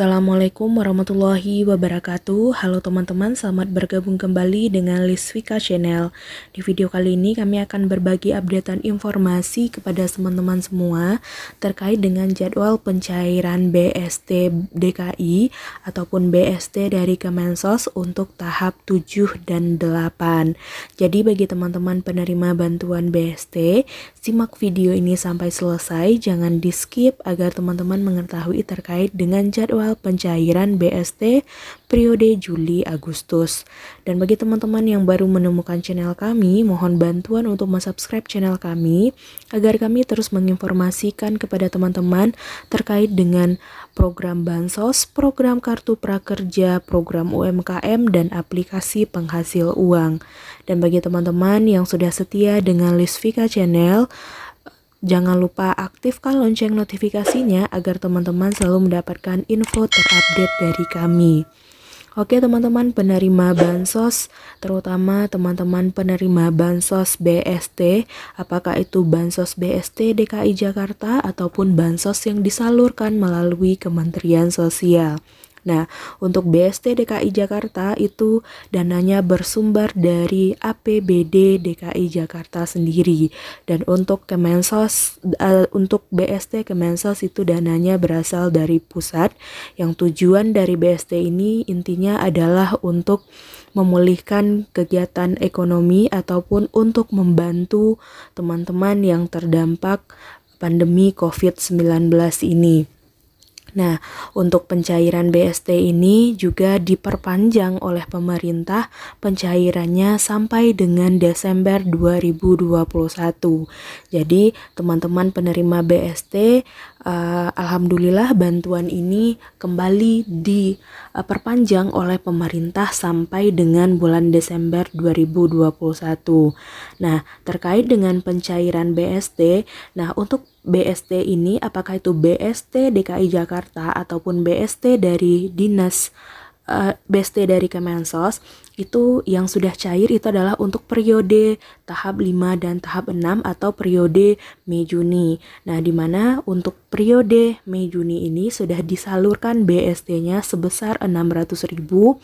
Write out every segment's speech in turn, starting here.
Assalamualaikum warahmatullahi wabarakatuh Halo teman-teman, selamat bergabung kembali dengan Lisvika Channel Di video kali ini kami akan berbagi updatean informasi kepada teman-teman semua Terkait dengan jadwal pencairan BST DKI Ataupun BST dari Kemensos untuk tahap 7 dan 8 Jadi bagi teman-teman penerima bantuan BST Simak video ini sampai selesai, jangan di skip agar teman-teman mengetahui terkait dengan jadwal soal pencairan BST periode Juli-Agustus. Dan bagi teman-teman yang baru menemukan channel kami, mohon bantuan untuk mensubscribe channel kami agar kami terus menginformasikan kepada teman-teman terkait dengan program Bansos, program Kartu Prakerja, program UMKM, dan aplikasi penghasil uang. Dan bagi teman-teman yang sudah setia dengan Lisvika Channel, Jangan lupa aktifkan lonceng notifikasinya agar teman-teman selalu mendapatkan info terupdate dari kami. Oke teman-teman penerima bansos, terutama teman-teman penerima bansos BST, apakah itu bansos BST DKI Jakarta ataupun bansos yang disalurkan melalui Kementerian Sosial. Nah, untuk BST DKI Jakarta itu dananya bersumber dari APBD DKI Jakarta sendiri dan untuk Kemensos uh, untuk BST Kemensos itu dananya berasal dari pusat yang tujuan dari BST ini intinya adalah untuk memulihkan kegiatan ekonomi ataupun untuk membantu teman-teman yang terdampak pandemi COVID-19 ini. Nah, untuk pencairan BST ini juga diperpanjang oleh pemerintah pencairannya sampai dengan Desember 2021. Jadi, teman-teman penerima BST uh, eh, alhamdulillah bantuan ini kembali diperpanjang oleh pemerintah sampai dengan bulan Desember 2021. Nah, terkait dengan pencairan BST, nah untuk BST ini apakah itu BST DKI Jakarta ataupun BST dari dinas uh, eh, BST dari Kemensos itu yang sudah cair itu adalah untuk periode tahap 5 dan tahap 6 atau periode Mei Juni. Nah, di mana untuk periode Mei Juni ini sudah disalurkan BST-nya sebesar ribu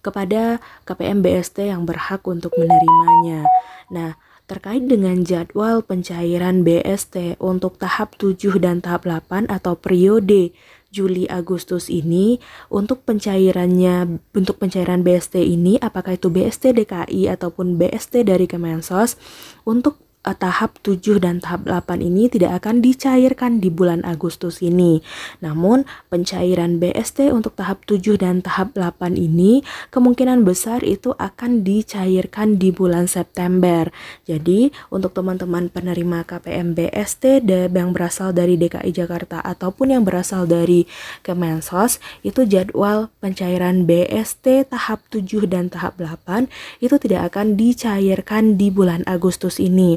kepada KPM BST yang berhak untuk menerimanya. Nah, Terkait dengan jadwal pencairan BST untuk tahap 7 dan tahap 8 atau periode Juli Agustus ini untuk pencairannya untuk pencairan BST ini apakah itu BST DKI ataupun BST dari Kemensos untuk uh, tahap 7 dan tahap 8 ini tidak akan dicairkan di bulan Agustus ini. Namun, pencairan BST untuk tahap 7 dan tahap 8 ini kemungkinan besar itu akan dicairkan di bulan September. Jadi, untuk teman-teman penerima KPM BST yang berasal dari DKI Jakarta ataupun yang berasal dari Kemensos, itu jadwal pencairan BST tahap 7 dan tahap 8 itu tidak akan dicairkan di bulan Agustus ini.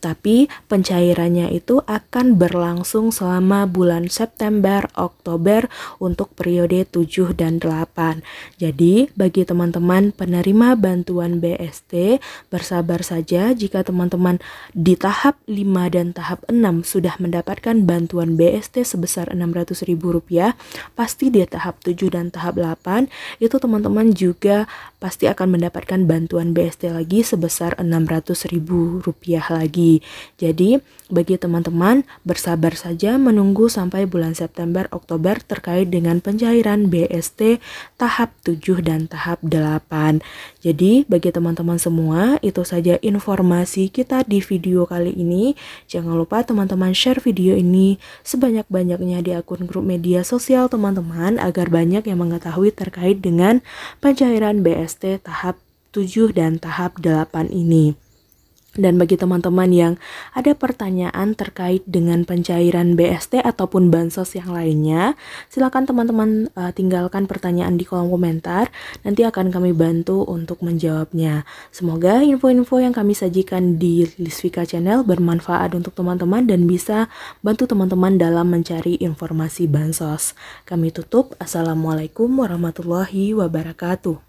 tapi pencairannya itu akan berlangsung selama bulan September, Oktober untuk periode 7 dan 8. Jadi, bagi teman-teman penerima bantuan BST, bersabar saja jika teman-teman di tahap 5 dan tahap 6 sudah mendapatkan bantuan BST sebesar rp rupiah, pasti di tahap 7 dan tahap 8 itu teman-teman juga pasti akan mendapatkan bantuan BST lagi sebesar rp rupiah lagi. Jadi, bagi teman-teman, bersabar saja menunggu sampai bulan September Oktober terkait dengan pencairan BST tahap 7 dan tahap 8. Jadi, bagi teman-teman semua, itu saja informasi kita di video kali ini. Jangan lupa teman-teman share video ini sebanyak-banyaknya di akun grup media sosial teman-teman agar banyak yang mengetahui terkait dengan pencairan BST tahap 7 dan tahap 8 ini. Dan bagi teman-teman yang ada pertanyaan terkait dengan pencairan BST ataupun bansos yang lainnya, silakan teman-teman uh, tinggalkan pertanyaan di kolom komentar. Nanti akan kami bantu untuk menjawabnya. Semoga info-info yang kami sajikan di Lisvika Channel bermanfaat untuk teman-teman dan bisa bantu teman-teman dalam mencari informasi bansos. Kami tutup. Assalamualaikum warahmatullahi wabarakatuh.